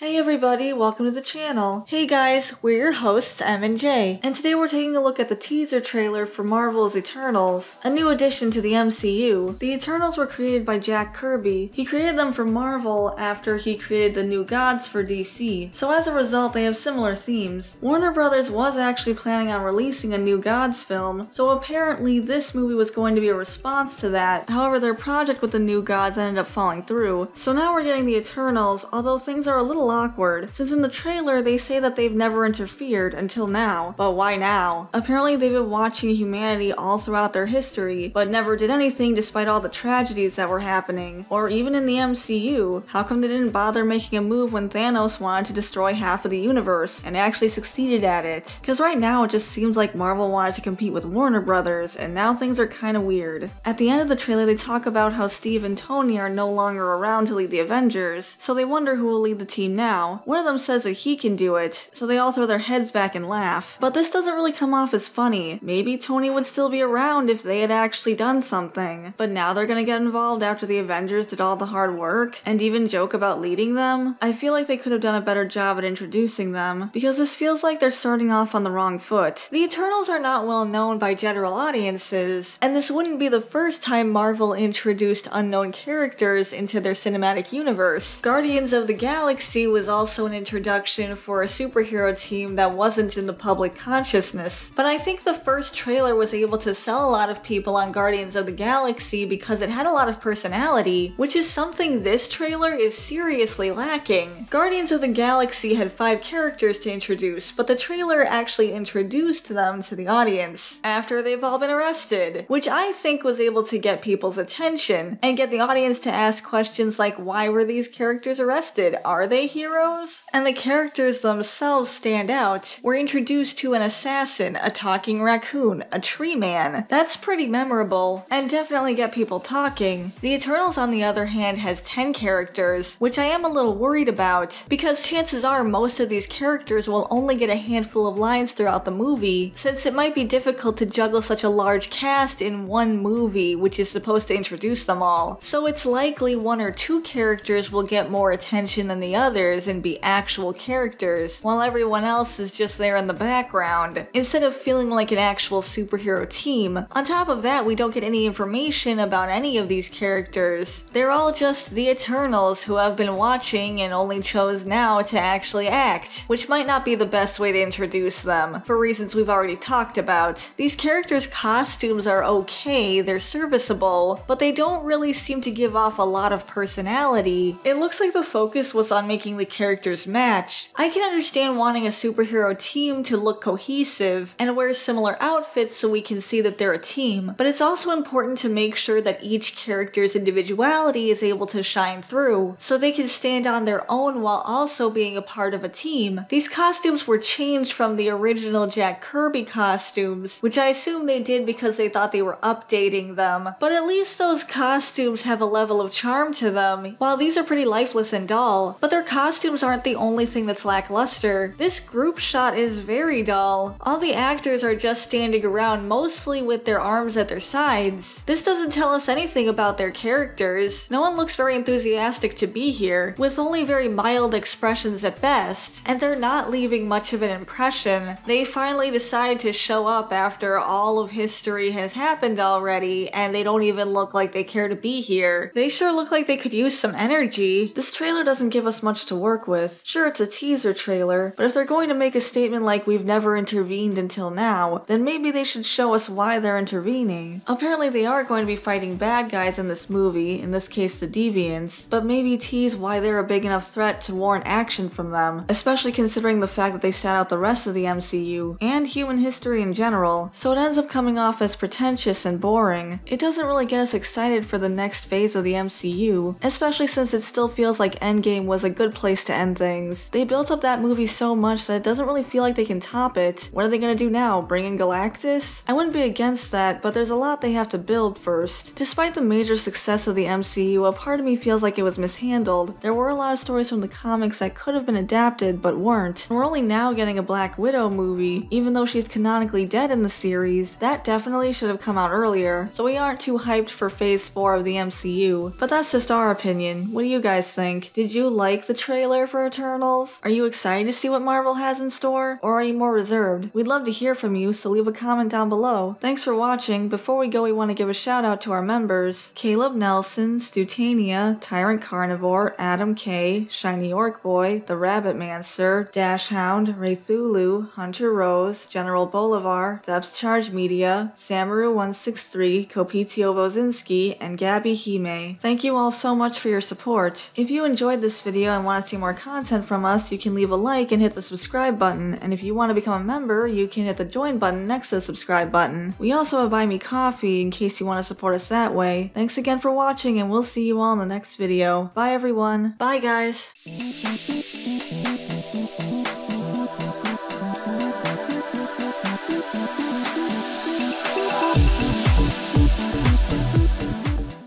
Hey everybody, welcome to the channel. Hey guys, we're your hosts, M and J, and today we're taking a look at the teaser trailer for Marvel's Eternals, a new addition to the MCU. The Eternals were created by Jack Kirby. He created them for Marvel after he created the New Gods for DC, so as a result they have similar themes. Warner Brothers was actually planning on releasing a New Gods film, so apparently this movie was going to be a response to that. However, their project with the New Gods ended up falling through, so now we're getting the Eternals, although things are a little little awkward, since in the trailer they say that they've never interfered until now, but why now? Apparently they've been watching humanity all throughout their history, but never did anything despite all the tragedies that were happening. Or even in the MCU, how come they didn't bother making a move when Thanos wanted to destroy half of the universe, and actually succeeded at it? Cause right now it just seems like Marvel wanted to compete with Warner Brothers, and now things are kinda weird. At the end of the trailer they talk about how Steve and Tony are no longer around to lead the Avengers, so they wonder who will lead the team now. One of them says that he can do it, so they all throw their heads back and laugh. But this doesn't really come off as funny. Maybe Tony would still be around if they had actually done something. But now they're gonna get involved after the Avengers did all the hard work and even joke about leading them? I feel like they could have done a better job at introducing them because this feels like they're starting off on the wrong foot. The Eternals are not well known by general audiences, and this wouldn't be the first time Marvel introduced unknown characters into their cinematic universe. Guardians of the Galaxy was also an introduction for a superhero team that wasn't in the public consciousness. But I think the first trailer was able to sell a lot of people on Guardians of the Galaxy because it had a lot of personality, which is something this trailer is seriously lacking. Guardians of the Galaxy had five characters to introduce, but the trailer actually introduced them to the audience after they've all been arrested, which I think was able to get people's attention and get the audience to ask questions like why were these characters arrested? Are they heroes, and the characters themselves stand out, we're introduced to an assassin, a talking raccoon, a tree man. That's pretty memorable, and definitely get people talking. The Eternals, on the other hand, has 10 characters, which I am a little worried about, because chances are most of these characters will only get a handful of lines throughout the movie, since it might be difficult to juggle such a large cast in one movie, which is supposed to introduce them all. So it's likely one or two characters will get more attention than the others, characters and be actual characters, while everyone else is just there in the background, instead of feeling like an actual superhero team. On top of that, we don't get any information about any of these characters. They're all just the Eternals who have been watching and only chose now to actually act, which might not be the best way to introduce them, for reasons we've already talked about. These characters' costumes are okay, they're serviceable, but they don't really seem to give off a lot of personality. It looks like the focus was on making making the characters match, I can understand wanting a superhero team to look cohesive and wear similar outfits so we can see that they're a team, but it's also important to make sure that each character's individuality is able to shine through so they can stand on their own while also being a part of a team. These costumes were changed from the original Jack Kirby costumes, which I assume they did because they thought they were updating them, but at least those costumes have a level of charm to them. While these are pretty lifeless and dull, but their costumes costumes aren't the only thing that's lackluster. This group shot is very dull. All the actors are just standing around mostly with their arms at their sides. This doesn't tell us anything about their characters. No one looks very enthusiastic to be here, with only very mild expressions at best, and they're not leaving much of an impression. They finally decide to show up after all of history has happened already, and they don't even look like they care to be here. They sure look like they could use some energy. This trailer doesn't give us much to work with. Sure, it's a teaser trailer, but if they're going to make a statement like we've never intervened until now, then maybe they should show us why they're intervening. Apparently they are going to be fighting bad guys in this movie, in this case the Deviants, but maybe tease why they're a big enough threat to warrant action from them, especially considering the fact that they sat out the rest of the MCU, and human history in general, so it ends up coming off as pretentious and boring. It doesn't really get us excited for the next phase of the MCU, especially since it still feels like Endgame was a good place to end things. They built up that movie so much that it doesn't really feel like they can top it. What are they gonna do now? Bring in Galactus? I wouldn't be against that, but there's a lot they have to build first. Despite the major success of the MCU, a part of me feels like it was mishandled. There were a lot of stories from the comics that could have been adapted but weren't. And we're only now getting a Black Widow movie, even though she's canonically dead in the series. That definitely should have come out earlier, so we aren't too hyped for phase 4 of the MCU. But that's just our opinion. What do you guys think? Did you like the trailer for Eternals? Are you excited to see what Marvel has in store? Or are you more reserved? We'd love to hear from you, so leave a comment down below. Thanks for watching. Before we go, we want to give a shout out to our members Caleb Nelson, Stutania, Tyrant Carnivore, Adam K, Shiny Orc Boy, The Rabbit Mancer, Dash Hound, Raythulu, Hunter Rose, General Bolivar, Depth Charge Media, Samaru163, Kopitio and Gabby Hime. Thank you all so much for your support. If you enjoyed this video and want want to see more content from us, you can leave a like and hit the subscribe button, and if you want to become a member, you can hit the join button next to the subscribe button. We also have Buy Me Coffee in case you want to support us that way. Thanks again for watching, and we'll see you all in the next video. Bye everyone. Bye guys.